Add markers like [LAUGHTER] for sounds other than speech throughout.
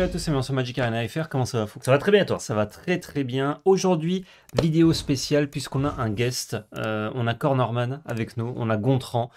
Salut à tous c'est Magic Arena FR, comment ça va Ça va très bien toi Ça va très très bien. Aujourd'hui, vidéo spéciale puisqu'on a un guest. Euh, on a Cornorman avec nous, on a Gontran,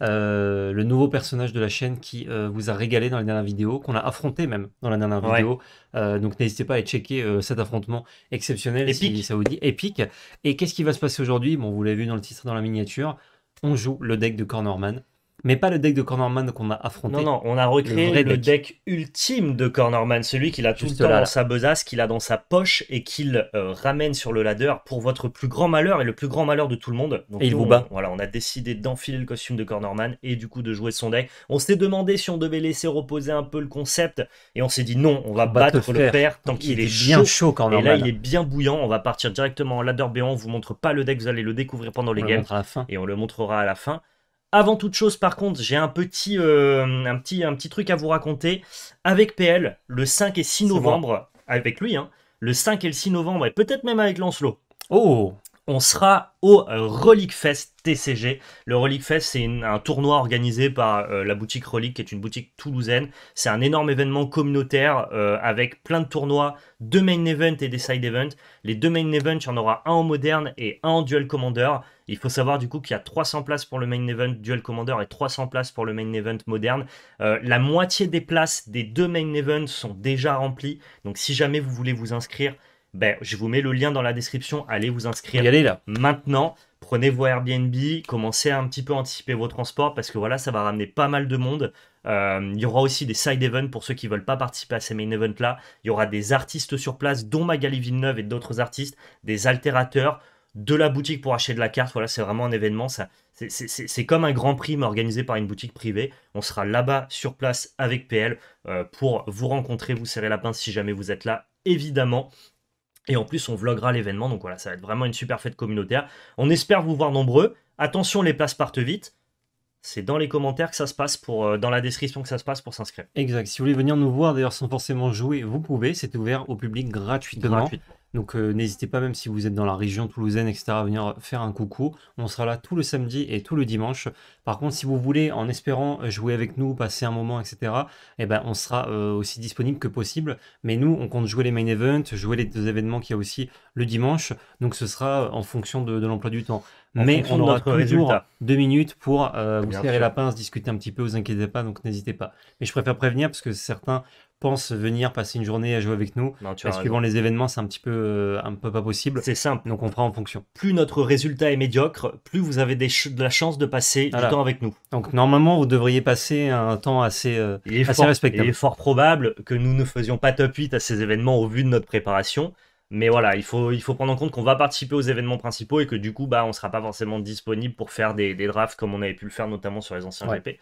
euh, le nouveau personnage de la chaîne qui euh, vous a régalé dans les dernières vidéos, qu'on a affronté même dans la dernière vidéo. donc n'hésitez pas à checker cet affrontement exceptionnel, Si ça vous dit, épique. Et qu'est-ce qui va se passer aujourd'hui Bon, vous l'avez vu dans le titre, dans la miniature, on joue le deck de Cornorman mais pas le deck de Cornerman qu'on a affronté. Non, non, on a recréé le, deck. ultime de Cornerman, celui qu'il a tout le temps dans sa besace, qu'il a dans sa poche et qu'il euh, ramène sur le ladder pour votre plus grand malheur et le plus grand malheur de tout le monde. il vous bat. voilà, on a décidé d'enfiler le costume de Cornerman et du coup de jouer son deck. On s'est demandé si on devait laisser reposer un peu le concept et on s'est dit non, on va battre le père tant qu'il est bien chaud. Cornerman. Et là, il est bien bouillant. On va partir directement en ladder béant On vous montre pas le deck, vous allez le découvrir pendant les games. Et on le montrera à la fin. Avant toute chose, par contre, j'ai un, petit, euh, un, petit, un petit truc à vous raconter. Avec PL, le 5 et 6 novembre, avec lui, hein, le 5 et le 6 novembre, et peut-être même avec Lancelot. Oh on sera au euh, Relic Fest TCG. Le Relic Fest, c'est un tournoi organisé par euh, la boutique Relic, qui est une boutique toulousaine. C'est un énorme événement communautaire euh, avec plein de tournois, deux main events et des side events. Les deux main events, il y en aura un en moderne et un en duel commander. Il faut savoir du coup qu'il y a 300 places pour le main event duel commander et 300 places pour le main event moderne. la moitié des places des deux main events sont déjà remplies. Donc si jamais vous voulez vous inscrire, ben, je vous mets le lien dans la description. Allez vous inscrire allez là. maintenant. Prenez vos Airbnb, commencez à un petit peu anticiper vos transports parce que voilà, ça va ramener pas mal de monde. Euh, il y aura aussi des side events pour ceux qui ne veulent pas participer à ces main events là. Il y aura des artistes sur place, dont Magali Villeneuve et d'autres artistes, des altérateurs, de la boutique pour acheter de la carte. Voilà, c'est vraiment un événement. Ça, c'est comme un grand prix mais organisé par une boutique privée. On sera là-bas sur place avec PL euh, pour vous rencontrer, vous serrer la pince si jamais vous êtes là, évidemment. Et en plus, on vloguera l'événement. Donc voilà, ça va être vraiment une super fête communautaire. On espère vous voir nombreux. Attention, les places partent vite. C'est dans les commentaires que ça se passe, pour, euh, dans la description que ça se passe pour s'inscrire. Exact. Si vous voulez venir nous voir, d'ailleurs, sans forcément jouer, vous pouvez. C'est ouvert au public gratuitement. Donc euh, n'hésitez pas, même si vous êtes dans la région toulousaine, etc., à venir faire un coucou. On sera là tout le samedi et tout le dimanche. Par contre, si vous voulez, en espérant euh, jouer avec nous, passer un moment, etc., eh ben, on sera euh, aussi disponible que possible. Mais nous, on compte jouer les main events, jouer les deux événements qu'il y a aussi le dimanche. Donc ce sera en fonction de, l'emploi du temps. mais on aura toujours deux minutes pour vous serrer la pince, discuter un petit peu, vous inquiétez pas, donc n'hésitez pas. Mais je préfère prévenir parce que certains venir passer une journée à jouer avec nous. suivant les événements, c'est un petit peu, euh, un peu pas possible. C'est simple. Donc on prend en fonction. Plus notre résultat est médiocre, plus vous avez des de la chance de passer du temps avec nous. Donc normalement, vous devriez passer un temps assez, euh, assez respectable. Il est fort probable que nous ne faisions pas top 8 à ces événements au vu de notre préparation. Mais voilà, il faut, il faut prendre en compte qu'on va participer aux événements principaux et que du coup, bah, on ne sera pas forcément disponible pour faire des, drafts comme on avait pu le faire notamment sur les anciens GP. Euh,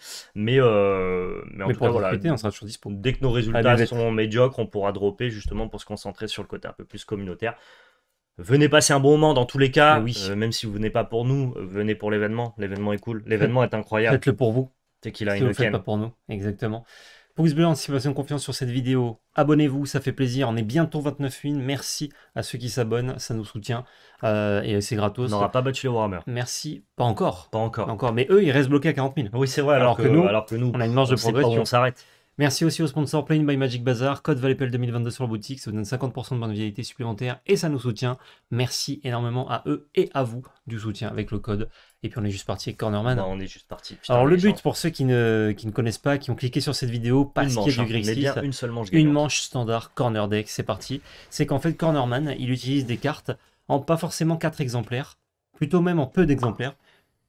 mais, en tout cas, voilà, on sera Dès que nos résultats sont médiocres, on pourra dropper justement pour se concentrer sur le côté un peu plus communautaire. Venez passer un bon moment dans tous les cas, eh euh, même si vous venez pas pour nous, euh, venez pour l'événement. L'événement est cool, l'événement [LAUGHS] est incroyable. Faites-le pour vous. C'est qu'il a une Pas pour nous, exactement vous vous anticipation de confiance sur cette vidéo. Abonnez-vous, ça fait plaisir. On est bientôt 29 000. Merci à ceux qui s'abonnent, ça nous soutient. Euh, et c'est gratos. On n'aura pas battu les Warhammer. Merci. Pas encore. Pas encore. encore. Mais eux, ils restent bloqués à 40 000. Oui, c'est vrai. Alors, que, nous, on a une marge de progression. on s'arrête. Merci aussi au sponsor Plane by Magic Bazaar, code Valépel 2022 sur la boutique, ça vous donne 50% de bonne supplémentaire et ça nous soutient. Merci énormément à eux et à vous du soutien avec le code et puis on est juste parti avec Cornerman. on est juste parti. Alors le but pour ceux qui ne, qui ne connaissent pas, qui ont cliqué sur cette vidéo pas qu'il y a du hein. une seule manche Une manche standard corner deck, c'est parti. C'est qu'en fait Cornerman, il utilise des cartes en pas forcément 4 exemplaires, plutôt même en peu d'exemplaires,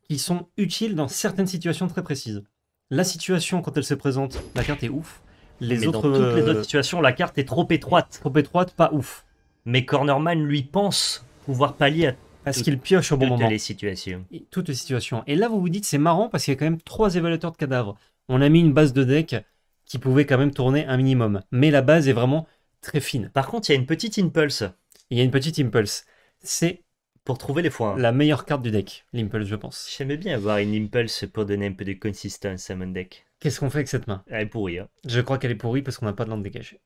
qui sont utiles dans certaines situations très précises. La situation quand elle se présente, la carte est ouf. Les autres, dans toutes les euh, autres situations, la carte est trop étroite. Trop étroite, pas ouf. Mais Cornerman lui pense pouvoir pallier à parce qu'il pioche au bon moment. Toutes les situations. Et, toutes Et là, vous vous dites, c'est marrant parce qu'il y a quand même trois évaluateurs de cadavres. On a mis une base de deck qui pouvait quand même tourner un minimum. Mais la base est vraiment très fine. Par contre, il y a une petite impulse. Il y a une petite impulse. C'est pour trouver les foins. La meilleure carte du deck, l'impulse, je pense. J'aimais bien avoir une impulse pour donner un peu de consistance à mon deck. Qu'est-ce qu'on fait avec cette main Elle est pourrie. Hein. Je crois qu'elle est pourrie parce qu'on n'a pas de lande dégagée.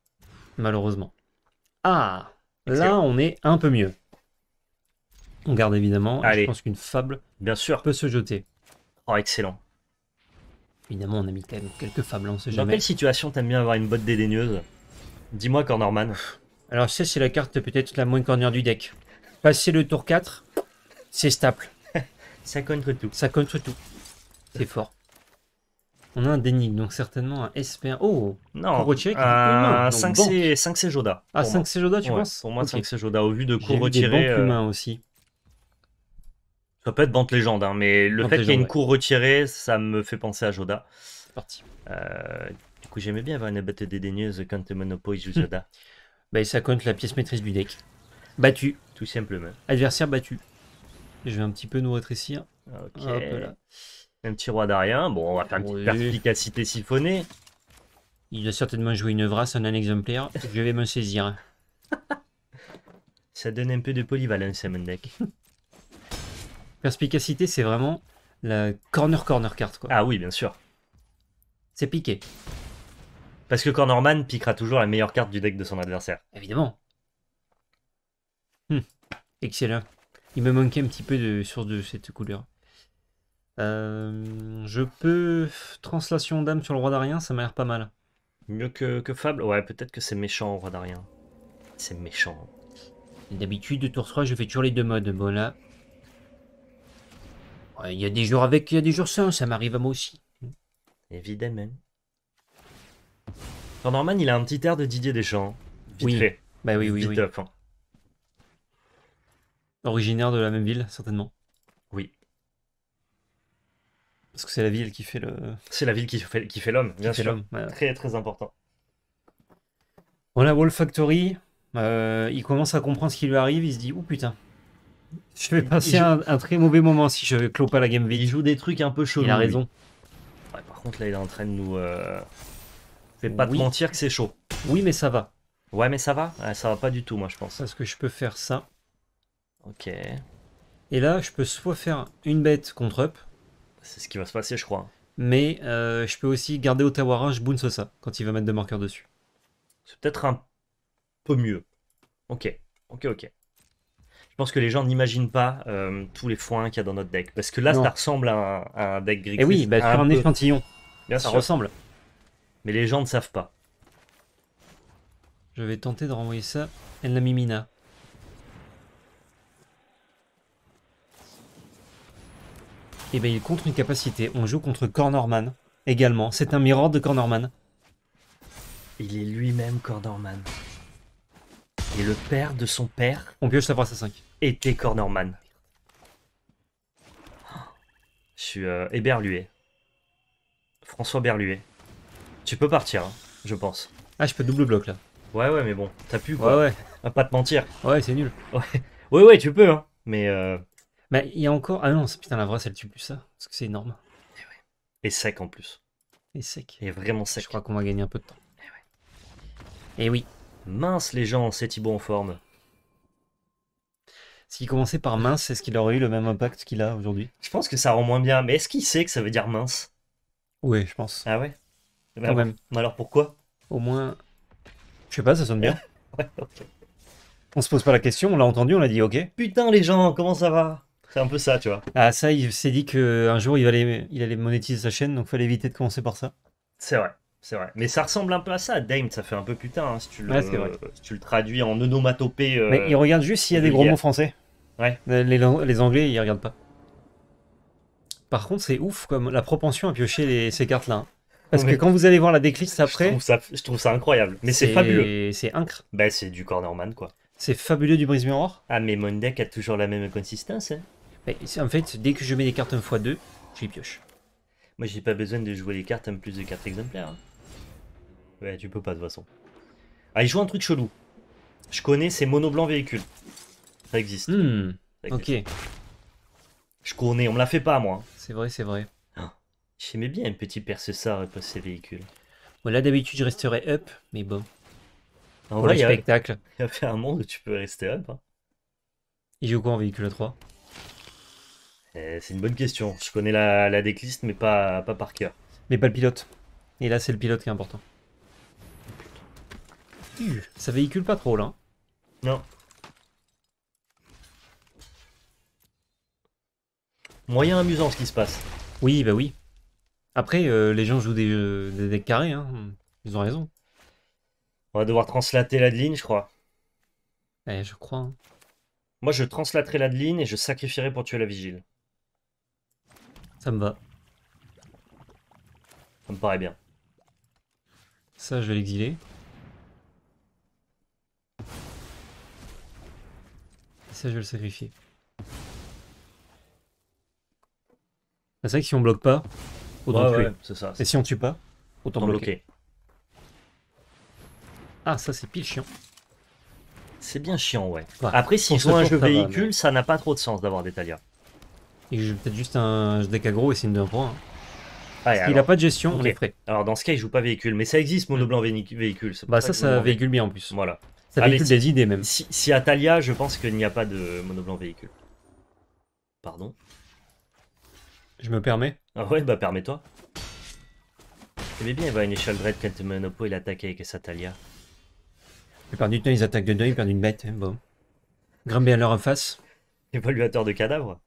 Malheureusement. Ah Là, on est un peu mieux. On garde évidemment. Allez. Je pense qu'une fable Bien sûr. peut se jeter. Oh, excellent. Évidemment, on a mis quand quelques fables, on sait jamais. Dans quelle situation t'aimes bien avoir une botte dédaigneuse Dis-moi, Cornerman. Alors, ça, c'est la carte peut-être la moins corner du deck. Passer le tour 4, c'est staple. [LAUGHS] ça contre tout. Ça contre tout. C'est fort. On a un dénigme, donc certainement un SPR. Oh Non Pour retirer 5 c Joda. Ah, 5 c Joda, tu penses Pour moi, 5 c Joda, au vu de retirer retirés. Des euh... humains aussi. Ça peut être Bande Légende, hein, mais le fait qu'il y ait une cour retirée, ça me fait penser à Joda. C'est parti. Euh, du coup, j'aimais bien avoir une bête dédaigneuse quand Monopoly joue hum. Joda. bah, ça compte la pièce maîtrise du deck. Battu. Tout simplement. Adversaire battu. Je vais un petit peu nous rétrécir. Ok. Un petit roi d'Arien. Bon, on va faire une petite perspicacité siphonnée. Il doit certainement jouer une vrasse en un exemplaire. Je vais me saisir. [LAUGHS] ça donne un peu de polyvalence à mon deck. [LAUGHS] Perspicacité, c'est vraiment la corner corner carte. Quoi. Ah oui, bien sûr. C'est piqué. Parce que Cornerman piquera toujours la meilleure carte du deck de son adversaire. Évidemment. Hum. Excellent. Il me manquait un petit peu de source de cette couleur. Euh, je peux. Translation d'âme sur le roi d'Arien, ça m'a l'air pas mal. Mieux que, que Fable Ouais, peut-être que c'est méchant, roi d'Arien. C'est méchant. D'habitude, de tour 3, je fais toujours les deux modes. Bon, là, il y a des jours avec, il y a des jours sans, ça m'arrive à moi aussi. Évidemment. dans Norman, il a un petit air de Didier Deschamps. oui. Bah oui, oui, hein. Originaire de la même ville, certainement. Oui. Parce que c'est la ville qui fait le. C'est la ville qui fait, qui fait l'homme, bien sûr. Très très important. On a Wolf Factory. Euh, il commence à comprendre ce qui lui arrive. Il se dit, oh putain, je vais passer un, très mauvais moment si je clôt pas la game Il joue des trucs un peu chauds. Il a raison. par contre, là, il est en train de nous. Euh, vais pas te mentir que c'est chaud. Oui, mais ça va. Ouais, mais ça va Ça va pas du tout, moi, je pense. Parce que je peux faire ça. Ok. Et là, je peux soit faire une bête contre up. C'est ce qui va se passer, je crois. Mais euh, je peux aussi garder au je bounce ça quand il va mettre des marqueurs dessus. C'est peut-être un peu mieux. Ok, ok, ok. Je pense que les gens n'imaginent pas euh, tous les foins qu'il y a dans notre deck. Parce que là, ça ressemble à un, deck gris. Et eh oui, bah, un, échantillon. Bien ça ressemble. Mais les gens ne savent pas. Je vais tenter de renvoyer ça en la Mimina. Et eh bien, il contre une capacité. On joue contre Cornorman également. C'est un miroir de Cornorman. Il est lui-même Cornorman le père de son père On pioche savoir à 5. Était Cornerman. Je suis euh, héberlué. François Berluet. Tu peux partir, hein, je pense. Ah, je peux double bloc là. Ouais, ouais, mais bon, t'as pu quoi. Ouais, ouais. pas te mentir. Ouais, c'est nul. Ouais. ouais, ouais, tu peux, hein. Mais. Euh, bah, il y a encore. Ah non, putain, la vraie, elle tue plus ça. Parce que c'est énorme. Eh Et, sec en plus. Et sec. Et vraiment sec. Je crois qu'on va gagner un peu de temps. Et eh eh oui. Mince les gens, c'est Thibaut en forme. Si commençait par mince, est-ce qu'il aurait eu le même impact qu'il a aujourd'hui Je pense que ça rend moins bien, mais est-ce qu'il sait que ça veut dire mince Oui, je pense. Ah ouais eh ben Quand même. alors pourquoi Au moins. Je sais pas, ça sonne bien. [LAUGHS] ouais, ok. On se pose pas la question, on l'a entendu, on l'a dit ok. Putain les gens, comment ça va C'est un peu ça, tu vois. Ah ça, il s'est dit qu'un jour il allait, il allait monétiser sa chaîne, donc fallait éviter de commencer par ça. C'est vrai. C'est vrai. Mais ça ressemble un peu à ça. Dame, ça fait un peu putain hein, si, tu le, tu le, traduis en onomatopée. Euh, mais ils regardent juste s'il y a des gros mots français. Ouais. Euh, les, les, Anglais, ils regardent pas. Par contre, c'est ouf comme la propension à piocher ces cartes-là. Hein. Parce que quand vous allez voir la décliste après. Je trouve ça, incroyable. Mais c'est fabuleux. C'est incre. Bah, c'est du cornerman, quoi. C'est fabuleux du brise miroir. Ah, mais mon deck a toujours la même consistance. Hein. en fait, dès que je mets des cartes 1x2, je les pioche. Moi, j'ai pas besoin de jouer les cartes un plus de 4 exemplaires. Ouais, tu peux pas de toute façon. Ah, il joue un truc chelou. Je connais, c'est mono véhicules. Hmm, ça existe. Ok. Je connais, on me l'a fait pas moi. C'est vrai, c'est vrai. Ah, j'aimais bien un petit perce ça et ces véhicules. Bon, là d'habitude je resterais up, mais bon. En vrai, spectacle. Il y a fait un monde où tu peux rester up. Hein. Il joue quoi en véhicule 3 eh, C'est une bonne question. Je connais la, la décliste, mais pas, pas par cœur. Mais pas le pilote. Et là, c'est le pilote qui est important. Ça véhicule pas trop là. Hein. Non. Moyen amusant ce qui se passe. Oui, bah oui. Après, euh, les gens jouent euh, des, decks carrés, hein. ils ont raison. On va devoir translater la ligne, je crois. Eh, je crois. Hein. Moi, je translaterai la ligne et je sacrifierai pour tuer la vigile. Ça me va. Ça me paraît bien. Ça, je vais l'exiler. ça je vais le sacrifier. Bah, c'est vrai que si on bloque pas, autant c'est ça. Et si on tue pas, autant, bloquer. Ah, ça c'est pile chiant. C'est bien chiant, ouais. Après, si on joue un jeu véhicule, ça n'a pas trop de sens d'avoir des talia Et j'ai peut-être juste un deck et c'est une point. il n'a pas de gestion, on est prêt. Alors dans ce cas, il joue pas véhicule, mais ça existe monoblanc mm. véhicule. Bah ça, ça, ça véhicule bien en plus. Voilà. Ça des idées même. Si, Atalia, je pense qu'il n'y a pas de monoblanc véhicule. Pardon Je me permets Ah ouais, bah permets-toi. J'aimais bien avoir une échelle dread quand Monopo il attaquait avec Satalia. Ils perdent du temps, ils attaquent de deux, ils perdent une bête. Hein, bon. Grimper à leur en face. Évaluateur de cadavres.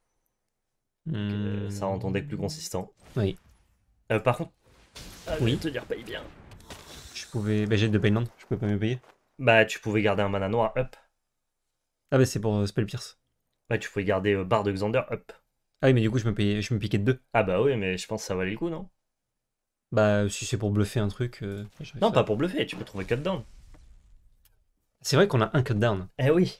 Hmm. ça rend ton deck plus consistant. Oui. Euh, par contre, ah, je oui. te dire paye bien. Je pouvais. Bah, j'ai de non, je peux pas me payer. Bah, tu pouvais garder un mana noir up. Ah, bah, c'est pour euh, Spell Pierce Bah tu pouvais garder euh, Bar de Xander up. Ah oui, mais du coup, je me, je me piquais de deux. Ah, bah oui, mais je pense que ça valait le coup, non Bah, euh, si c'est pour bluffer un truc. Non, pas pour bluffer, tu peux trouver cut down. C'est vrai qu'on a un down. Eh oui.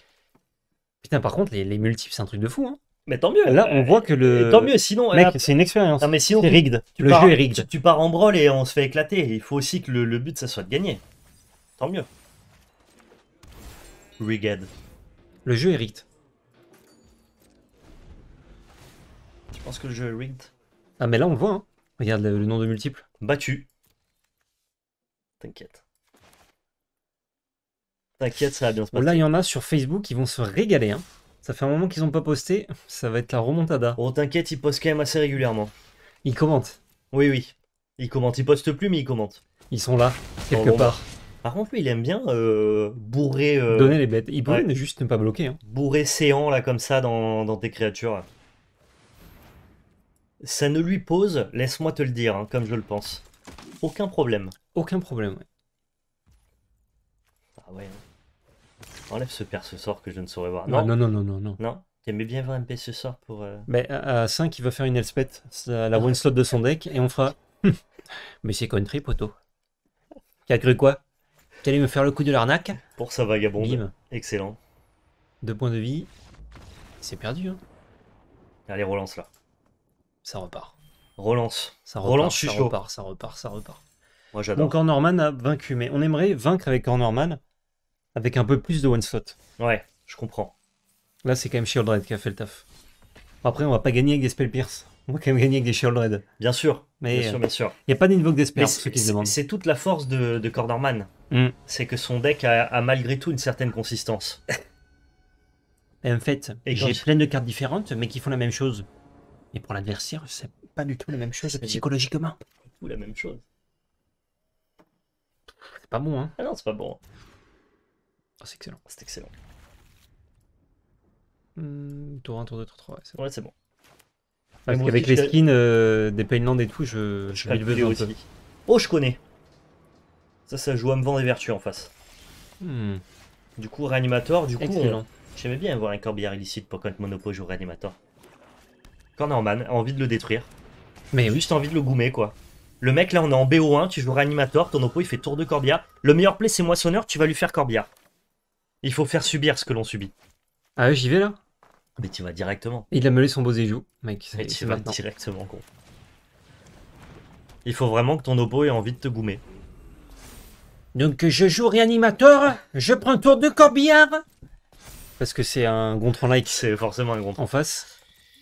Putain, par contre, les, multiples, c'est un truc de fou. Hein. Mais tant mieux. Là, on voit que le. tant mieux, sinon. Mec, c'est une expérience. Non, mais sinon, Le jeu est rigged. Tu, pars en brawl et on se fait éclater. Il faut aussi que le but, ça soit de gagner. Tant mieux. Le jeu est rigged. Tu penses que le jeu est rigged Ah mais là on le voit, hein. Regarde le, nom de multiples. Battu. T'inquiète. T'inquiète, ça va bien se passer. Là, il y en a sur Facebook qui vont se régaler. Hein. Ça fait un moment qu'ils n'ont pas posté. Ça va être la remontada. Oh, t'inquiète, ils postent quand même assez régulièrement. Ils commentent. Oui, oui. Ils commentent. Ils postent plus, mais ils commentent. Ils sont là, quelque part. Par contre, lui, il aime bien bourrer. Donner les bêtes. Il pourrait juste ne pas bloquer. Bourrer séant, là, comme ça, dans, tes créatures. Ça ne lui pose, laisse-moi te le dire, comme je le pense. Aucun problème. Aucun problème, ouais. Ah ouais. Enlève ce perce sort que je ne saurais voir. Non, non, non, non, non. Non, T'aimais bien voir un ce sort pour. Mais à 5, il va faire une Elspeth, la one slot de son deck, et on fera. Mais c'est country, poteau. T'as cru quoi tu allais me faire le coup de l'arnaque Pour sa vagabonde. Excellent. Deux points de vie. C'est perdu. Hein. Allez, relance là. Ça repart. Relance. Ça repart, relance, ça repart, ça repart, ça repart. Moi j'adore. Donc Ornorman a vaincu, mais on aimerait vaincre avec Ornorman avec un peu plus de one shot. Ouais, je comprends. Là c'est quand même Shieldred qui a fait le taf. Après on va pas gagner avec des spell pierce. On va quand même gagner avec des Shieldred. Bien sûr. Mais bien sûr, euh, Il n'y a pas d'invoke d'espèce, c'est, C'est toute la force de, de Cornorman. Mm. c'est que son deck a, malgré tout une certaine consistance. Et en fait, j'ai plein de cartes différentes, mais qui font la même chose. Et pour l'adversaire, c'est pas du tout la même chose psychologiquement. Pas du tout la même chose. C'est pas bon, hein Ah non, c'est pas bon. Oh, c'est excellent. C'est excellent. Hmm, tour 1, tour 2, tour 3, ouais, c'est bon. avec les skins euh, des Painland et tout, je, je, vais le Oh, je connais. Ça, ça joue à me vendre des vertus en face. Hmm. Du coup, réanimator du coup, j'aimais bien avoir un corbière illicite pour quand Monopo joue réanimateur. Quand on a envie de le détruire. Mais Juste envie de le goumer, quoi. Le mec, là, on est en BO1, tu joues Reanimator, ton oppo, il fait tour de corbière. Le meilleur play, c'est Moissonneur, tu vas lui faire corbière. Il faut faire subir ce que l'on subit. Ah j'y vais, là Mais tu vas directement. Il a meulé son beau zéjou mec. Mais tu directement, con. Il faut vraiment que ton oppo ait envie de te goumer. Donc je joue réanimateur, je prends tour de Corbière. Parce que c'est un Gontran-like. C'est forcément un Gontron. En face.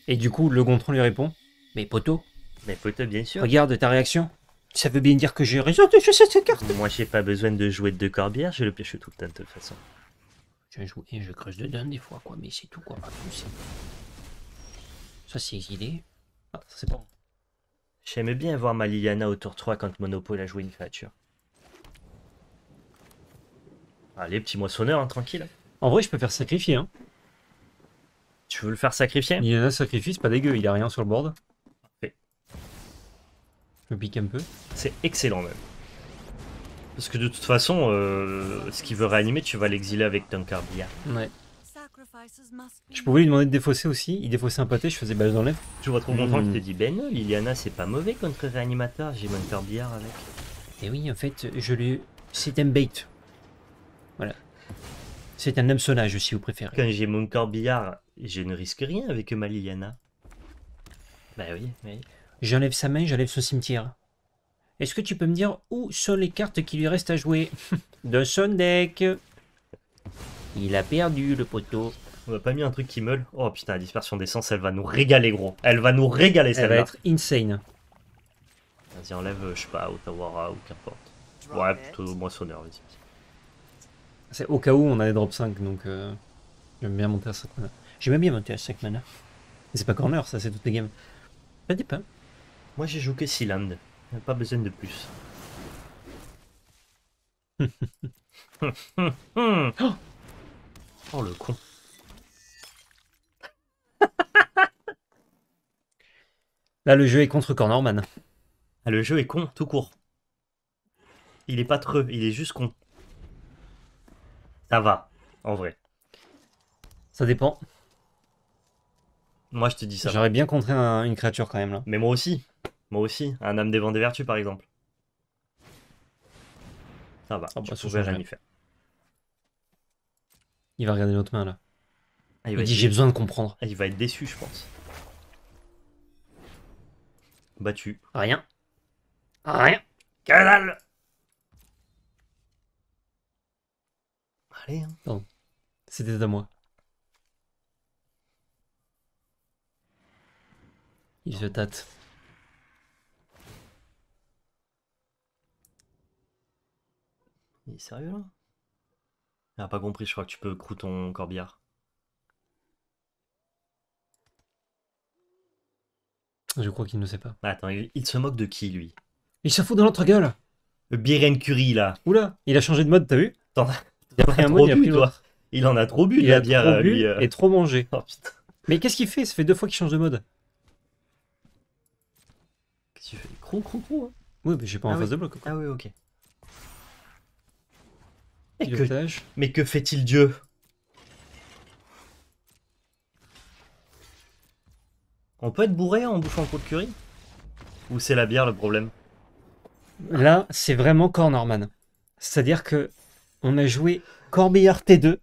Et du coup, le Gontran lui répond Mais poteau, Mais poteau, bien sûr. regarde ta réaction. Ça veut bien dire que j'ai raison de jouer cette carte. Moi, j'ai pas besoin de jouer de Corbières. je le pioche tout le temps de toute façon. Je joue et je creuse dedans des fois, quoi, mais c'est tout, quoi, ah, Ça, c'est exilé. Ah, c'est bon. J'aime bien voir ma Liliana au tour 3 quand Monopole a joué une créature. Allez, petit moissonneur, hein, tranquille. En vrai, je peux faire sacrifier. Hein. Tu veux le faire sacrifier Il y a un sacrifice, pas dégueu, il a rien sur le board. Parfait. Je pique un peu. C'est excellent même. Parce que de toute façon, euh, ce qu'il veut réanimer, tu vas l'exiler avec ton Carbillard. Ouais. Je pouvais lui demander de défausser aussi. Il défaussait un pâté, je faisais balle dans Tu Je vois trop content qu'il te dit Ben, Liliana, c'est pas mauvais contre réanimateur, j'ai mon Carbillard avec. Et eh oui, en fait, je lui. C'est un bait. C'est un homme sonnage, si vous préférez. Quand j'ai mon corps corbillard, je ne risque rien avec ma Liliana. Bah oui, oui. J'enlève sa main, j'enlève son cimetière. Est-ce que tu peux me dire où sont les cartes qui lui restent à jouer [LAUGHS] De son deck Il a perdu le poteau. On va pas mis un truc qui meule. Oh putain, la dispersion d'essence, elle va nous régaler, gros. Elle va nous régaler, ça Elle va être insane. Vas-y, enlève, je sais pas, Ottawa ou qu'importe. Ouais, plutôt moissonneur, vas-y. C'est au cas où on a les drop 5, donc euh, j'aime bien monter à 5 mana. J'aime bien monter à 5 mana. Mais c'est pas corner, ça, c'est toutes les games. Pas dit Moi j'ai joué que Sealand, pas besoin de plus. [LAUGHS] oh le con. [LAUGHS] Là le jeu est contre Cornerman. Ah, le jeu est con, tout court. Il est pas treux, il est juste con. Ça va, en vrai. Ça dépend. Moi, je te dis ça. J'aurais bien contré une créature quand même là. Mais moi aussi. Moi aussi. Un âme des vents des vertus, par exemple. Ça va, Je ah bah, vais rien faire. Il va regarder notre main là. Ah, il, dit j'ai besoin de comprendre. Ah, il va être déçu, je pense. Battu. Rien. Rien. canal Allez, Hein. C'était à moi. Il se tâte. Il est sérieux là Il a pas compris, je crois que tu peux ton corbillard. Je crois qu'il ne sait pas. Attends, il, se moque de qui lui Il se fout dans notre gueule Le Biren Curry, là Oula, il a changé de mode, t'as vu Attends, il en a trop bu, Il en a trop bu, la bière. bu lui, euh. Et trop mangé. Oh, putain. Mais qu'est-ce qu'il fait Ça fait deux fois qu'il change de mode. Qu'est-ce qu'il fait Crou, crou, crou. Hein. Oui, mais j'ai pas en phase ah face de bloc. Quoi. Ah oui, ok. Mais que fait-il Dieu On peut être bourré en bouffant pot de curry Ou c'est la bière le problème Là, c'est vraiment Cornerman. C'est-à-dire que on a joué Corbeilleur T2,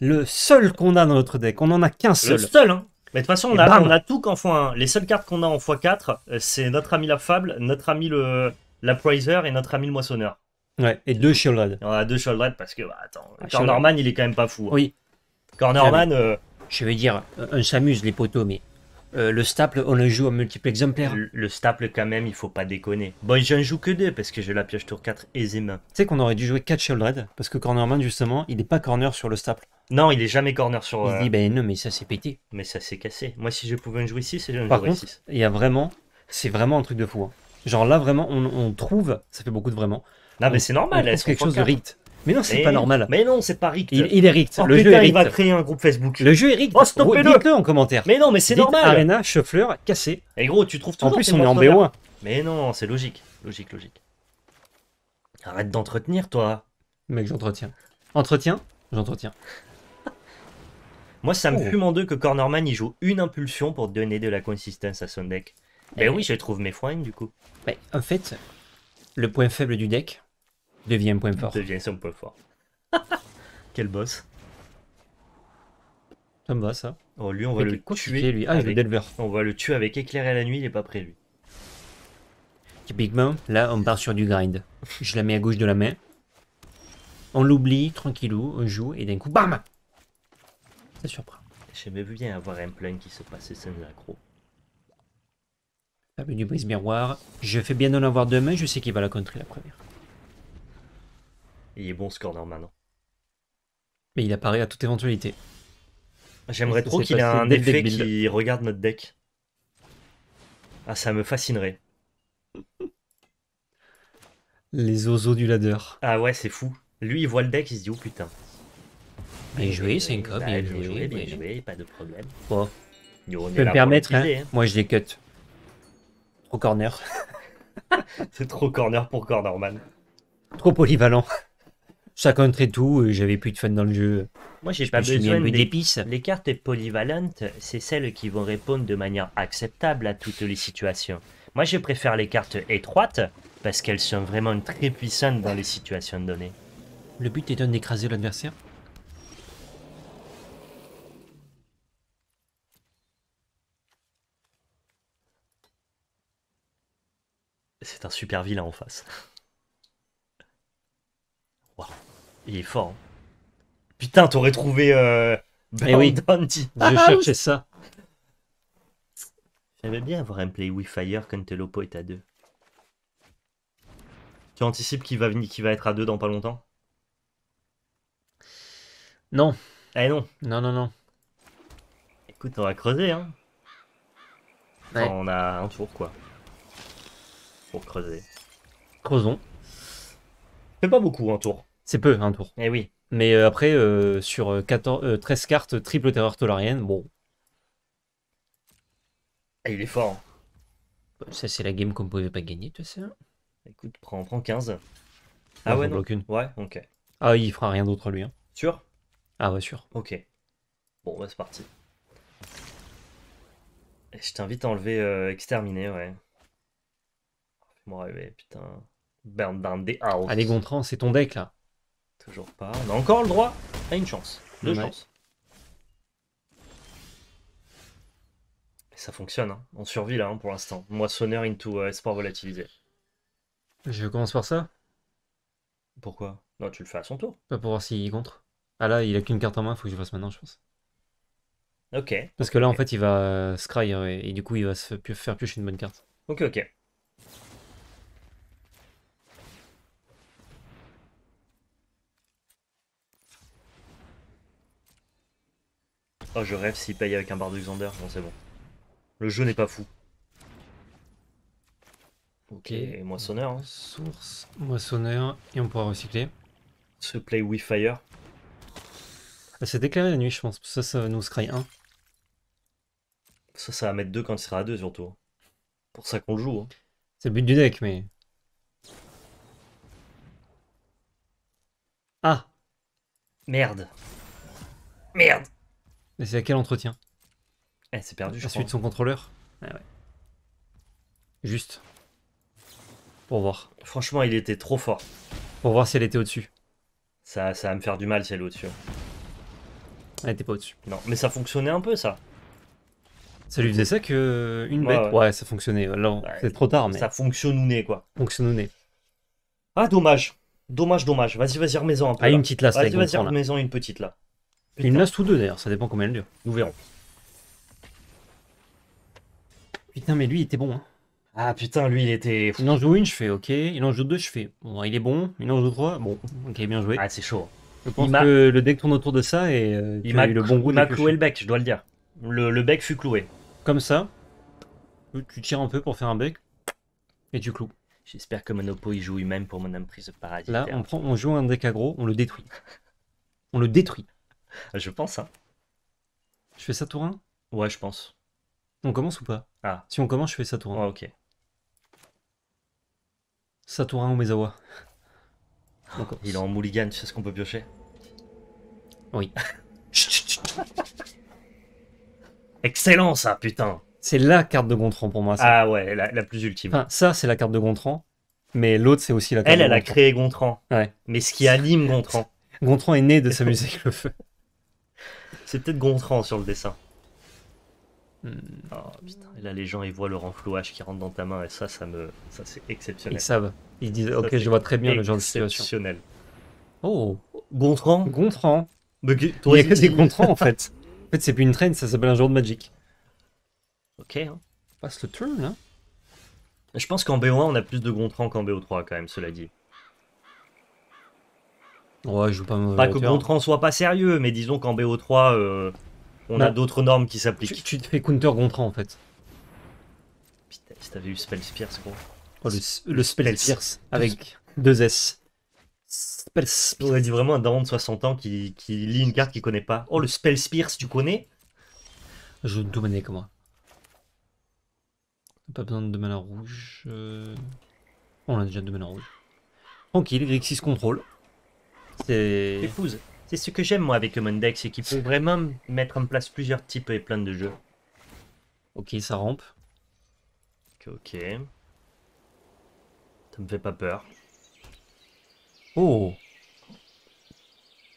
le seul qu'on a dans notre deck. On en a qu'un seul. Le seul, hein mais de toute façon, on a, on tout qu'en x1. Les seules cartes qu'on a en x4, euh, c'est notre ami la Fable, notre ami le, la et notre ami le Moissonneur. Ouais, et deux sholdred. On a deux sholdred parce que, bah, attends, ah, Cornerman, il est quand même pas fou. Hein. Oui. Cornerman. Ah, euh, je veux dire, euh, on s'amuse les potos, mais euh, le staple, on le joue en multiple exemplaires. Le, staple, quand même, il faut pas déconner. Bon, j'en joue que deux parce que j'ai la pioche tour 4 aisément. Tu sais qu'on aurait dû jouer 4 red parce que Cornerman, justement, il n'est pas corner sur le staple. Non, il est jamais corner sur. Il dit, euh, ben non, mais ça s'est pété. Mais ça s'est cassé. Moi, si je pouvais en jouer 6, j'en jouerais 6. Il y a vraiment. C'est vraiment un truc de fou. Hein. Genre là, vraiment, on, trouve. Ça fait beaucoup de vraiment. Non, mais c'est normal. C'est quelque chose de rite. Mais non, c'est pas normal. Mais non, c'est pas rigide. Il, est rigide. le jeu est il va créer un groupe Facebook. Le jeu est rigide. Oh, stoppez-le en commentaire. Mais non, mais c'est normal. Arena, cheffleur, cassé. Et eh gros, tu trouves toujours En plus, on est en BO1. Mais non, c'est logique. Logique, logique. Arrête d'entretenir, toi. Mec, j'entretiens. Entretiens J'entretiens. [LAUGHS] Moi, ça me oh. fume en deux que Cornerman il joue une impulsion pour donner de la consistance à son deck. Et eh eh. oui, je trouve mes foines du coup. en fait, le point faible du deck, Devient point fort. Devient son point fort. [LAUGHS] Quel boss. Ça me va, ça. lui, on va le tuer. avec... le On va le tuer avec éclair la nuit, il est pas prêt, lui. Typiquement, là, on part sur du grind. Je la mets à gauche de la main. On l'oublie, tranquillou, on joue, et d'un coup, bam Ça surprend. J'aimais bien avoir un plein qui se passait sans accro. Fable du brise-miroir. Je fais bien d'en avoir deux mains, je sais qu'il va la contrer la première. Il est bon ce corner Mais il apparaît à toute éventualité. J'aimerais trop qu'il ait un effet qui regarde notre deck. Ah, ça me fascinerait. Les oiseaux du ladder. Ah ouais, c'est fou. Lui, il voit le deck, il se dit oh putain. Bien joué, c'est une cop. Bien bah, joué, bien joué, pas de problème. permettre, hein. Hein. moi je les cut. Trop corner. [LAUGHS] c'est trop corner pour Cornerman. Trop polyvalent ça et tout j'avais plus de fun dans le jeu. Moi, j'ai pas besoin d'épices. Les cartes polyvalentes, c'est celles qui vont répondre de manière acceptable à toutes les situations. Moi, je préfère les cartes étroites parce qu'elles sont vraiment très puissantes dans les situations données. Le but étant d'écraser l'adversaire C'est un super vilain en face. [LAUGHS] Waouh. Il est fort. Hein. Putain, t'aurais trouvé euh, eh oui. Je cherchais ça. J'aimerais bien avoir un play with fire quand Telopo est à deux. Tu anticipes qu'il va, venir, va être à deux dans pas longtemps Non. Eh non. Non, non, non. Écoute, on va creuser, hein. On a un tour, quoi. Pour creuser. Creusons. C'est pas beaucoup, un tour. C'est peu, un tour. Eh oui. Mais euh, après, euh, sur 13 euh, cartes, triple terreur tolarienne, bon. Ah, il est fort. Hein. Bah, ça, c'est la game qu'on pouvait pas gagner, tu sais. Écoute, prends, prends 15. Ah, ah ouais, non. Une. Ouais, ok. Ah, il fera rien d'autre, lui. Hein. Sûr Ah ouais, sûr. Ok. Bon, bah, c'est parti. Eh, je t'invite à enlever exterminé ouais. Fais-moi rêver, putain. Burn down the house. Allez, Gontran, c'est ton deck, là. Toujours pas. On a encore le droit à une chance. Deux chances. ça fonctionne. Hein. On survit là hein, pour l'instant. Moissonneur into euh, espoir volatilisé. Je commence par ça Pourquoi Non, tu le fais à son tour. Pas pour voir s'il contre. Ah là, il a qu'une carte en main, faut que je fasse maintenant, je pense. Ok. Parce que là, en fait, il va euh, scry euh, et, du coup, il va se faire piocher une bonne carte. Ok, ok. Oh, je rêve s'il paye avec un bar du Xander. Bon, c'est bon. Le jeu n'est pas fou. Ok, moissonneur. Hein. Source, moissonneur, et on pourra recycler. Se play with fire. Ah, c'est déclaré la nuit, je pense. Ça, ça va nous scry 1. Ça, ça va mettre 2 quand il sera à 2, surtout. Hein. Pour ça qu'on le joue. Hein. C'est le but du deck, mais. Ah Merde Merde mais c'est à quel entretien Elle eh, perdu. perdue, je suis de son contrôleur Ouais, ah ouais. Juste. Pour voir. Franchement, il était trop fort. Pour voir si elle était au-dessus. Ça, ça va me faire du mal si elle est au-dessus. Elle était pas au-dessus. Non, mais ça fonctionnait un peu, ça. Ça lui faisait ça que une bête. Ouais, ça fonctionnait. c'est trop tard, mais. Ça fonctionne ou nez, quoi. Fonctionne Ah, dommage. Dommage, dommage. Vas-y, vas-y, remets-en un peu. Ah, une petite là, Vas-y, vas-y, remets-en une petite là. Il Une last ou deux d'ailleurs, ça dépend combien elle dure. Nous verrons. Putain, mais lui, il était bon. Hein. Ah putain, lui, il était. Il en joue une, je fais ok. Il en joue deux, je fais bon, il est bon. Il en joue trois, bon, ok, bien joué. Ah, c'est chaud. Je pense que le deck tourne autour de ça et euh, il m'a eu le bon goût. Il m'a cloué le bec, je dois le dire. Le, bec fut cloué. Comme ça, tu tires un peu pour faire un bec et tu cloues. J'espère que Monopo il joue lui-même pour mon emprise de paradis. Là, on, prend, on joue un deck aggro, on le détruit. on le détruit. Ah, je pense, hein. Je fais ça tour Ouais, je pense. On commence ou pas Ah. Si on commence, je fais ça tour 1. ok. Ça tour 1 ah, il est en mulligan, tu sais ce qu'on peut piocher Oui. [LAUGHS] Excellent ça, putain C'est la carte de Gontran pour moi, ça. Ah ouais, la, plus ultime. Enfin, ça, c'est la carte de Gontran, mais l'autre, c'est aussi la carte de Gontran. Elle, elle a créé Gontran. Ouais. Mais ce qui anime Gontran. Gontran est né de [LAUGHS] sa musique Le Feu. C'est peut-être Gontran sur le dessin. Hmm. Ah, là, les gens, ils voient le renflouage qui rentre dans ta main, et ça, ça me, ça c'est exceptionnel. Ils savent. Ils disent, ok, je vois très bien le genre de situation. Exceptionnel. Oh, Gontran. Gontran. Il a que des Gontran en [LAUGHS] fait. En fait, c'est plus une traîne, ça s'appelle un jour de Magic. Ok. Hein. Passe le turn. Hein. Je pense qu'en BO1, on a plus de Gontran qu'en BO3 quand même, cela dit. Ouais, je veux pas Pas que Gontran soit pas sérieux, mais disons qu'en BO3, euh, on bah, a d'autres normes qui s'appliquent. Tu, te fais counter Gontran en fait. Putain, si t'avais eu Spell Spears gros. Oh, le, Spell Spears avec deux S. Spell On a dit vraiment un daron de 60 ans qui, lit une carte qu'il connaît pas. Oh, le Spell Spears tu connais Je ne tout comme moi. Pas besoin de mana rouge. Euh. On a déjà deux mana rouge. Tranquille, Grixis contrôle. C'est ce que j'aime moi avec le Mon c'est qu'il peut vraiment mettre en place plusieurs types et plein de jeux. Ok, ça rampe. Ok, Ça me fait pas peur. Oh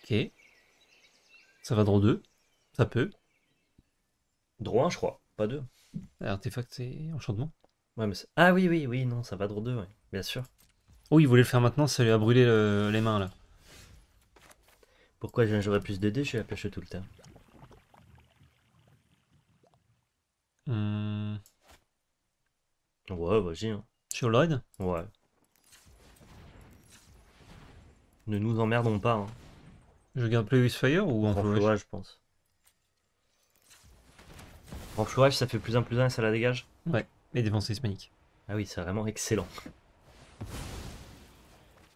Ok. Ça va droit 2 Ça peut. Droit 1, je crois, pas 2. Ah, artefact et enchantement Ah oui, oui, oui, non, ça va droit 2, bien sûr. Oh, il voulait le faire maintenant, ça lui a brûlé les mains là. Pourquoi j'aurais plus de dés Je suis à la tout le temps. Hmm. Ouais, vas-y. Hein. Sur raid Ouais. Ne nous emmerdons pas. Hein. Je garde plus Fire ou Enflouage je pense. En flouage, ça fait plus un plus un, et ça la dégage Ouais, et défense hispanique. Ah oui, c'est vraiment excellent.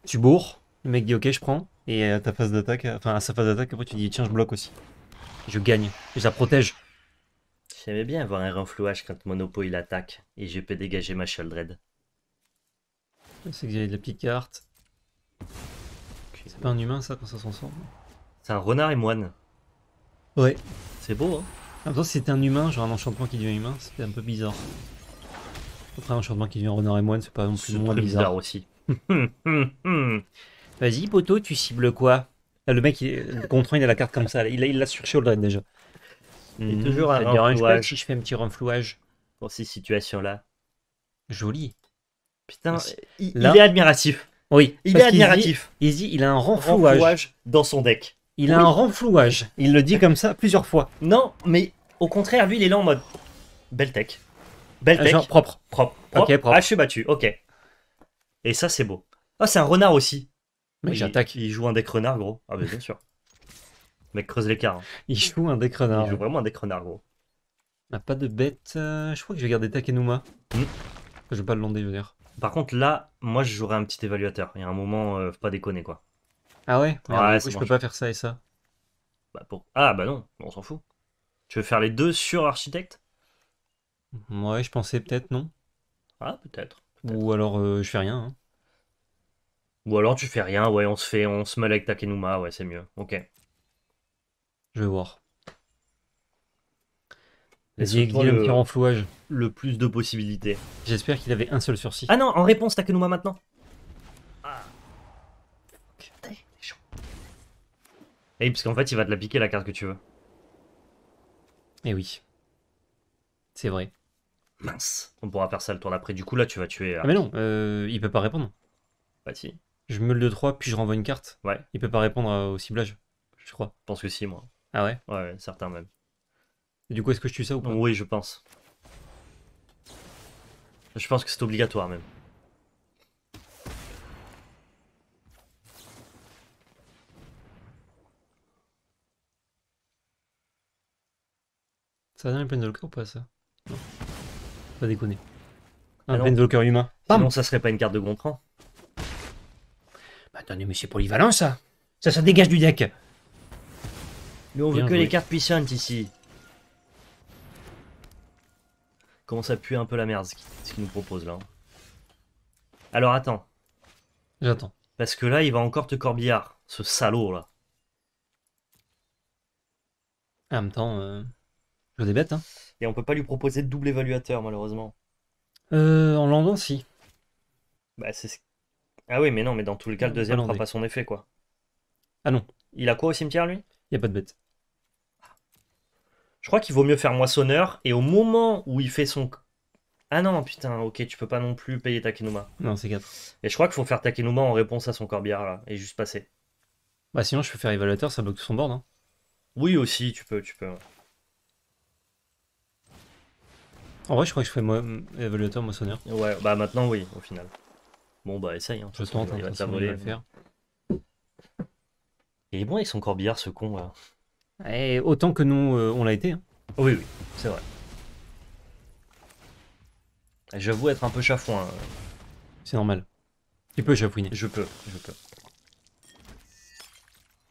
Tu bourres, le mec dit ok, je prends. Et à euh, ta phase d'attaque, euh, enfin sa phase d'attaque, après tu dis tiens je bloque aussi. Je gagne, je la protège. J'aimais bien avoir un renflouage quand Monopo il attaque et je peux dégager ma Sheldred. C'est que j'avais de la petite carte. C'est pas un humain ça quand ça s'en sort C'est un renard et moine. Ouais. C'est beau hein. En si c'était un humain, genre un enchantement qui devient humain, c'était un peu bizarre. Après, un enchantement qui devient renard et moine, c'est pas non plus moins bizarre. bizarre aussi. [LAUGHS] Hum, hum, hum. Vas-y, poteau, tu cibles quoi ah, Le mec, il, le contrant, il a la carte comme ça. Il l'a il déjà. Il mmh, toujours un renflouage. Si je fais un petit renflouage. Pour ces situations-là. Joli. Putain, il, est admiratif. Oui. Il est admiratif. Il il a un renflouage. dans son deck. Il a un renflouage. Il le dit comme ça plusieurs fois. Non, mais au contraire, lui, il est là en mode belle tech. Belle ah, tech. propre. Propre. Ah, je suis battu. Ok. Et ça, c'est beau. Ah, c'est un renard aussi. Mais j'attaque. Il joue un deck renard, gros. Ah, bah, bien sûr. [LAUGHS] Mec, creuse l'écart. Hein. Il joue un deck renard. Il joue vraiment un deck renard, gros. pas de bête. Euh, je crois que je vais garder Takenuma. Hmm. Je veux pas le lander, je veux dire. Par contre, là, moi, je jouerai un petit évaluateur. Il y a un moment, euh, faut pas déconner, quoi. Ah ouais, Je peux pas faire ça et ça. Bah, pour... Ah, bah non, on s'en fout. Tu veux faire les deux sur architecte Ouais, je pensais peut-être, non Ah, peut-être. Ou alors, euh, je fais rien. Hein. Ou alors tu fais rien, ouais, on se fait, on se mêle avec Takenuma, ouais, c'est mieux. Ok. Je vais voir. Vas-y, qui Le plus de possibilités. J'espère qu'il avait un seul sursis. Ah non, en réponse, Takenuma maintenant. Ah. Okay. chaud. Et parce qu'en fait, il va te la piquer la carte que tu veux. Eh oui. C'est vrai. Mince. On pourra faire ça le tour d'après. Du coup, là, tu vas tuer. Euh, ah, mais non, euh, il peut pas répondre. Bah si. Je meule de 3, puis je renvoie une carte. Ouais. Il peut pas répondre euh, au ciblage, je crois. Je pense que si, moi. Ah ouais Ouais, ouais, certain même. Du coup, est-ce que je tue ça ou pas Oui, je pense. Je pense que c'est obligatoire même. Ça va dans de ou pas ça Non. Pas déconner. Une Un de ah humain. ça serait pas une carte de Gontran mais c'est polyvalent ça Ça, ça dégage du deck Mais on veut que les cartes puissantes ici Comment ça pue un peu la merde ce qu'il nous propose là hein. Alors attends. J'attends. Parce que là il va encore te corbillard, ce salaud là. Ah, en même temps, euh, je débête hein. Et on peut pas lui proposer de double évaluateur malheureusement. Euh, en l'endroit si. Bah c'est ah oui, mais non, mais dans tous les cas, le ah, deuxième fera pas son effet, quoi. Ah non, Il a quoi au cimetière, lui il n'y a pas de bête. Je crois qu'il vaut mieux faire moissonneur, et au moment où il fait son... Ah non, putain, ok, tu peux pas non plus payer Takenuma. Non, c'est 4. Et je crois qu'il faut faire Takenuma en réponse à son corbière, là, et juste passer. Bah sinon, je peux faire évaluateur, ça bloque tout son board. Hein. Oui, aussi, tu peux, tu peux. En vrai, je crois que je fais moi, évaluateur moissonneur. Ouais, bah maintenant, oui, au final. Bon, bah, essaye. Hein, je tente, il hein, va te la faire. Il est bon avec son corbillard, ce con, là. Et eh, autant que nous, euh, on l'a été. Hein. Oh, oui, oui, c'est vrai. J'avoue être un peu chafouin. C'est normal. Tu peux chafouiner. Je peux, je peux.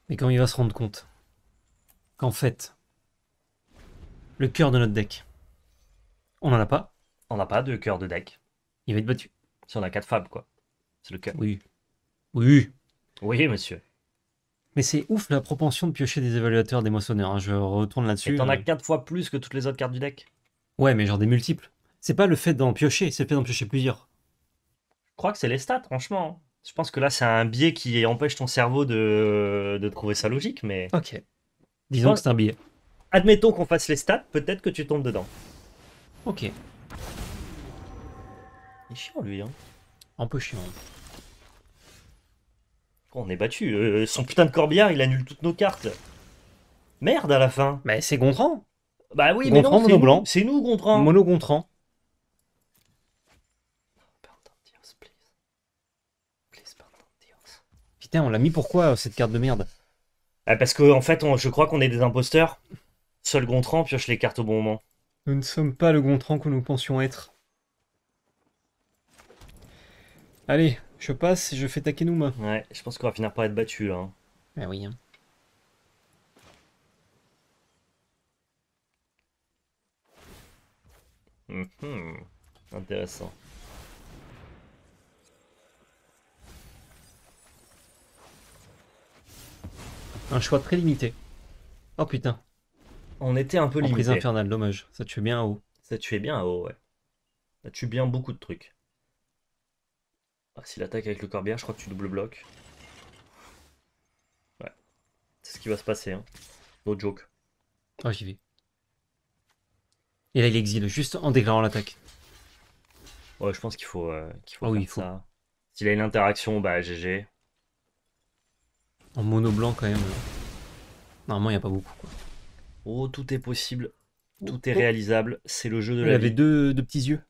Mais quand il va se rendre compte qu'en fait, le cœur de notre deck, on n'en a pas. On n'a pas de cœur de deck. Il va être battu. Si on a 4 fables, quoi. C'est le cas. Oui. Oui. Oui, monsieur. Mais c'est ouf la propension de piocher des évaluateurs des moissonneurs. Hein. Je retourne là-dessus. t'en as euh. fois plus que toutes les autres cartes du deck. Ouais, mais genre des multiples. C'est pas le fait d'en piocher, c'est le fait d'en piocher plusieurs. Je crois que c'est les stats, franchement. Hein. Je pense que là, c'est un biais qui empêche ton cerveau de, de trouver sa logique, mais. Ok. Disons que c'est un biais. Admettons qu'on fasse les stats, peut-être que tu tombes dedans. Ok. Il est chiant lui, hein un peu chiant. On est battu. Euh, son putain de Corbière, il annule toutes nos cartes. Merde à la fin. Mais c'est Gontran. Bah oui, Gontran, mais C'est nous, Gontran. Mono Gontran. Putain, on l'a mis pourquoi euh, cette carte de merde ah, Parce que en fait, je crois qu'on est des imposteurs. Seul Gontran pioche les cartes au bon moment. Nous ne sommes pas le Gontran que nous pensions être. Allez, je passe, et je fais Takenuma. Ouais, je pense qu'on va finir par être battu là. Hein. Bah oui. Hein. Mhm, intéressant. Un choix très limité. Oh putain. On était un peu limité. Prise infernale, dommage. Ça tue bien à haut. Ça tuait bien à haut, ouais. Ça tue bien beaucoup de trucs. Ah, S'il attaque avec le corbière, je crois que tu double bloques. Ouais. C'est ce qui va se passer. Hein. No joke. Ah, j'y vais. Et là, il exile juste en déclarant l'attaque. Ouais, je pense qu'il faut, euh, qu'il ah faut ça. S'il a une interaction, bah GG. En mono blanc quand même. Euh, normalement, il n'y a pas beaucoup. Oh, tout est possible. Oh, tout est oh. réalisable. C'est le jeu de la vie. Il avait deux, petits yeux.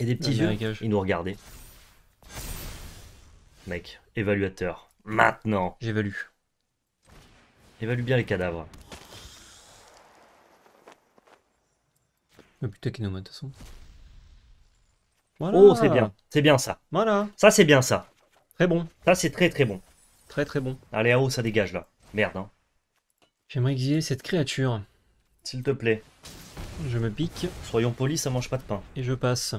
Et des petits yeux. Il nous regardait mec. Évaluateur. Maintenant. J'évalue. Évalue bien les cadavres. Le putain, de toute Voilà. Oh, c'est bien. C'est bien ça. Voilà. Ça, c'est bien ça. Très bon. Ça, c'est très très bon. Très très bon. Allez, à haut, ça dégage là. Merde, hein. J'aimerais exiler cette créature. S'il te plaît. Je me pique. Soyons polis, ça mange pas de pain. Et je passe.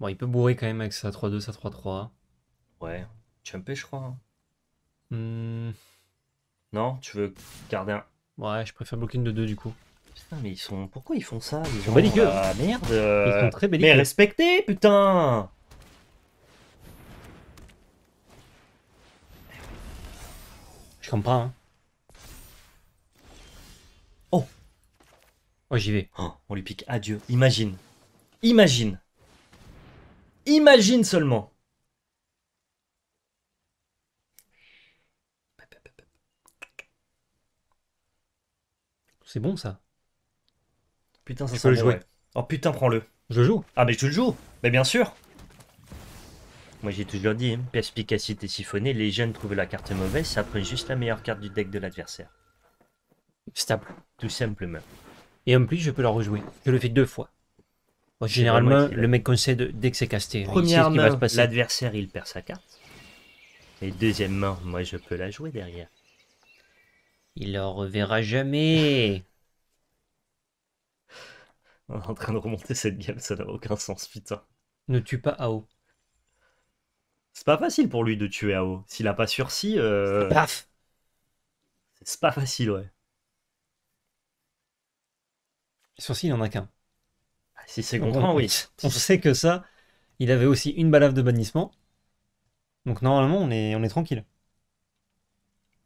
Bon, il peut bourrer quand même avec sa 3-2, sa 3-3. Ouais. tu' je crois. Hein. Hmm. Non, tu veux garder un. Ouais, je préfère bloquer une de deux, du coup. Putain, mais ils sont. Pourquoi ils font ça Ils sont belliqueux Ah merde euh. Ils sont très belliqueux. Mais respectez, putain Je comprends. Hein. Oh Oh, j'y vais. Oh, on lui pique. Adieu. Imagine. Imagine. Imagine seulement. C'est bon ça. Putain, ça sent le Oh putain, prends-le. Je joue. Ah mais tu le joues. Mais bien sûr. Moi j'ai toujours dit, hein, perspicacité siphonnée, les jeunes trouvent la carte mauvaise, ça après juste la meilleure carte du deck de l'adversaire. Stable. Tout simplement. Et en plus, je peux la rejouer. Je le fais deux fois généralement, le mec conseille dès que c'est casté. Premièrement, l'adversaire, il perd sa carte. Et deuxièmement, moi, je peux la jouer derrière. Il la reverra jamais. [LAUGHS] On est en train de remonter cette gamme, ça n'a aucun sens, putain. Ne tue pas Ao. C'est pas facile pour lui de tuer Ao. S'il a pas sursis... Euh, Paf C'est pas facile, ouais. Sursis, il n'en a qu'un. Si c'est Gontran oui. On sait que ça, il avait aussi une balave de bannissement. Donc normalement, on est, on est tranquille.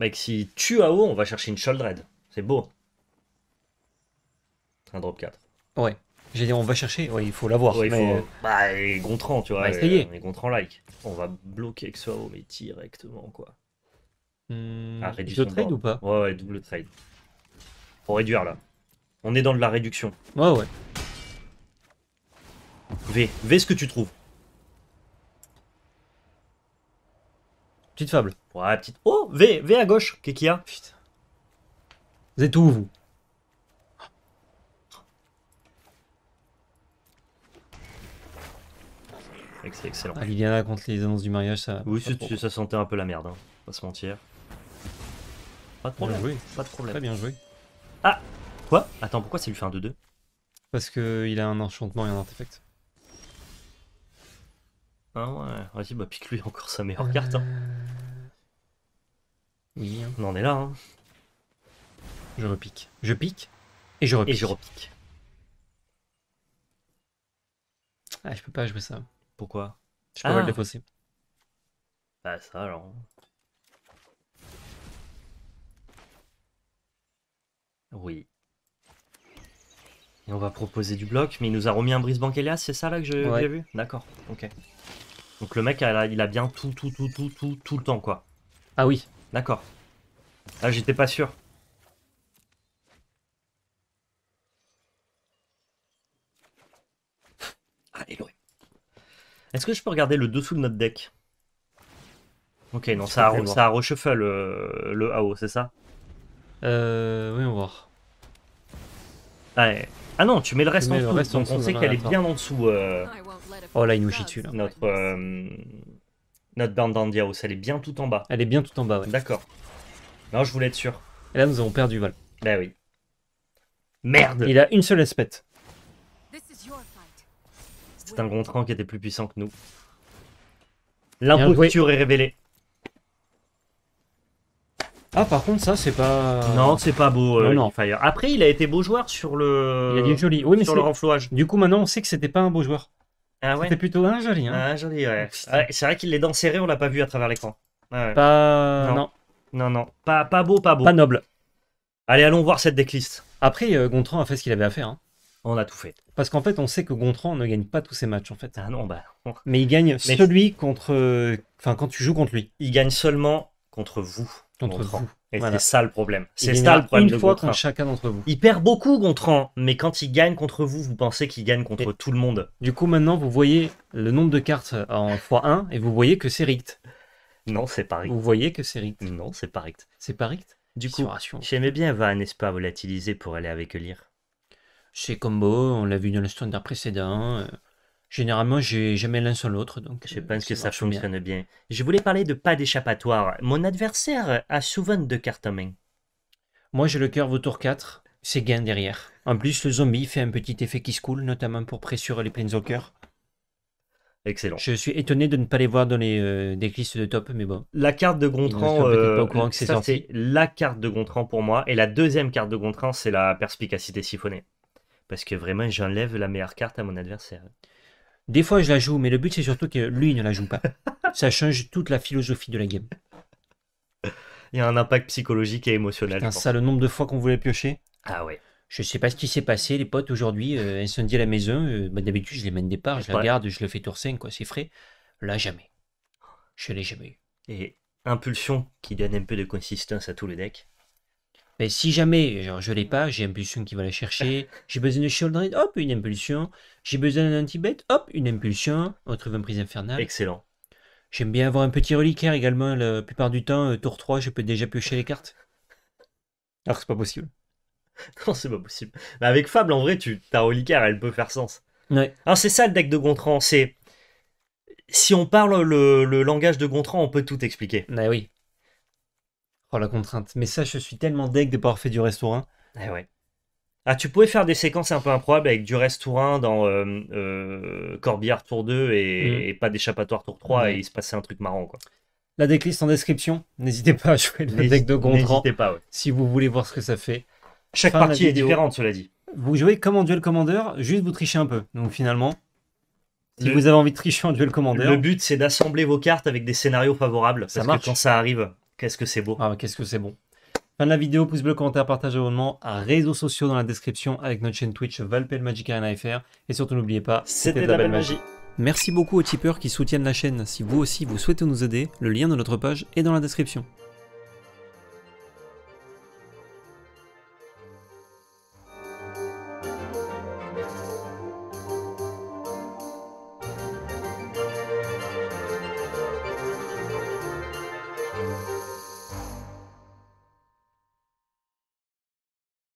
Mec, si tu tue haut, on va chercher une Sholdred. C'est beau. Un drop 4. Ouais. J'ai dit, on va chercher. Ouais, il faut l'avoir. Ouais, euh, Bah, est Gontran, tu vois. on est Gontran like. On va bloquer que haut mais directement, quoi. Hmm, ah double trade ou pas ouais, ouais, double trade. Pour réduire, là. On est dans de la réduction. Ouais, ouais. V. V ce que tu trouves. Petite fable. Ouais, petite... Oh V V à gauche Kekia Putain. Vous êtes où, vous C'est excellent. Ah, Liliana contre les annonces du mariage, ça... Oui, ça, sentait un peu la merde, hein. On se mentir. Pas de problème. Pas de problème. Très bien joué. Ah Quoi Attends, pourquoi ça lui fait un 2-2 Parce qu'il a un enchantement et un artefact. Ah ouais, vas-y, bah pique-lui encore sa meilleure euh, carte. Hein. Oui, hein. on en est là. Hein. Je repique. Je pique et je repique. Et je repique. Ah, je peux pas jouer ça. Pourquoi Je peux pas le ah. défausser. Bah ça alors. Oui. Et on va proposer du bloc, mais il nous a remis un brise Elias, c'est ça là que j'ai vu D'accord, ok. Donc le mec, il a bien tout, tout, tout, tout, tout, tout le temps, quoi. Ah oui. D'accord. Ah, j'étais pas sûr. Alléluia. Ah, Est-ce que je peux regarder le dessous de notre deck Ok, non, ça a, ça a euh, le, le AO, c'est ça euh, Oui, on va voir. Allez. Ah non, tu mets le reste en dessous, on sait qu'elle est bien en dessous. Euh, oh là, il nous chie dessus là. notre, euh, notre Bandandia House, elle est bien tout en bas. Elle est bien tout en bas, ouais. D'accord. Non, je voulais être sûr. Et là, nous avons perdu Val. Bah oui. Merde Il a une seule espèce. C'est un grand train qui était plus puissant que nous. L'impôt est révélé. Ah, par contre, ça, c'est pas. Non, c'est pas beau, euh, non, Fire. Après, il a été beau joueur sur le. Il a dit joli. Oui, mais sur le renflouage. Du coup, maintenant, on sait que c'était pas un beau joueur. Ah ouais. C'était plutôt un joli. Hein. joli, ouais. Ah, c'est vrai qu'il est dans serré, on l'a pas vu à travers l'écran. Ah ouais. Pas. Non. non. Non, Pas, pas beau, pas beau. Pas noble. Allez, allons voir cette decklist. Après, euh, Gontran a fait ce qu'il avait à faire. Hein. On a tout fait. Parce qu'en fait, on sait que Gontran ne gagne pas tous ses matchs, en fait. Ah non, bah. Mais il gagne celui contre. Euh, enfin, quand tu joues contre lui. Il gagne seulement contre vous. Contre vous. Et c'est ça le problème. C'est ça le problème. Une fois chacun d'entre vous. Il perd beaucoup, Gontran, mais quand il gagne contre vous, vous pensez qu'il gagne contre tout le monde. Du coup, maintenant, vous voyez le nombre de cartes en x1 et vous voyez que c'est rict. Non, c'est pas rict. Vous voyez que c'est rict. Non, c'est pas rict. C'est pas rict Du coup, j'aimais bien Van n'est-ce pas volatiliser pour aller avec lire. Chez Combo, on l'a vu dans le standard précédent. Euh, Généralement, j'ai jamais l'un sans l'autre, donc. Je euh, pense que ça fonctionne bien. Je voulais parler de pas d'échappatoire. Mon adversaire a souvent deux cartes en main. Moi, j'ai le cœur vautour 4, c'est gain derrière. En plus, le zombie fait un petit effet qui se coule, notamment pour pressurer les au cœur. Excellent. Je suis étonné de ne pas les voir dans les euh, des listes de top, mais bon. La carte de Gontran, euh, c'est La carte de Gontran pour moi, et la deuxième carte de Gontran, c'est la perspicacité siphonnée, parce que vraiment, j'enlève la meilleure carte à mon adversaire. Des fois, je la joue, mais le but, c'est surtout que lui ne la joue pas. [LAUGHS] Ça change toute la philosophie de la game. Il y a un impact psychologique et émotionnel. ça, le nombre de fois qu'on voulait piocher. Ah ouais. Je sais pas ce qui s'est passé, les potes, aujourd'hui, euh, incendie à la maison. Euh, bah, d'habitude, je les mène départ, je regarde, la garde, je le fais tour 5, quoi, c'est frais. Là, jamais. Je l'ai jamais eu. Et impulsion qui donne un peu de consistance à tous les decks. Mais ben, si jamais je l'ai pas, j'ai impulsion qui va la chercher. [LAUGHS] J'ai besoin de Shoulder hop, une impulsion. J'ai besoin d'un hop, une impulsion. On trouve un prise infernale. Excellent. J'aime bien avoir un petit reliquaire également. La plupart du temps, euh, tour 3, je peux déjà piocher les cartes. Alors que c'est pas possible. [LAUGHS] Non, c'est pas possible. Mais avec Fable, en vrai, tu, ta reliquaire, elle peut faire sens. Ouais. Alors, c'est ça le deck de Gontran. C'est. Si on parle le, langage de Gontran, on peut tout expliquer. Ben oui la contrainte. Mais ça, je suis tellement deg de pas avoir fait du restaurant. Ah ouais. Ah, tu pouvais faire des séquences un peu improbables avec du reste dans euh, euh, Corbière Tour 2 mhm. et, pas d'échappatoire Tour 3 et il se passait un truc marrant quoi. La decklist en description, n'hésitez pas à jouer le deck de Gontran pas, si vous voulez voir ce que ça fait. Chaque partie est différente cela dit. Vous jouez comme en duel commandeur, juste vous trichez un peu. Donc finalement, si vous avez envie de tricher en duel commandeur. Le but c'est d'assembler vos cartes avec des scénarios favorables. Ça parce marche. quand ça arrive Qu'est-ce que c'est beau. Ah, qu'est-ce que c'est bon. Fin de la vidéo, pouce bleu, commentaire, partage, abonnement, à réseaux sociaux dans la description avec notre chaîne Twitch Valpel Magic Arena FR. Et surtout, n'oubliez pas, c'était la, belle magie. Merci beaucoup aux tipeurs qui soutiennent la chaîne. Si vous aussi vous souhaitez nous aider, le lien de notre page est dans la description.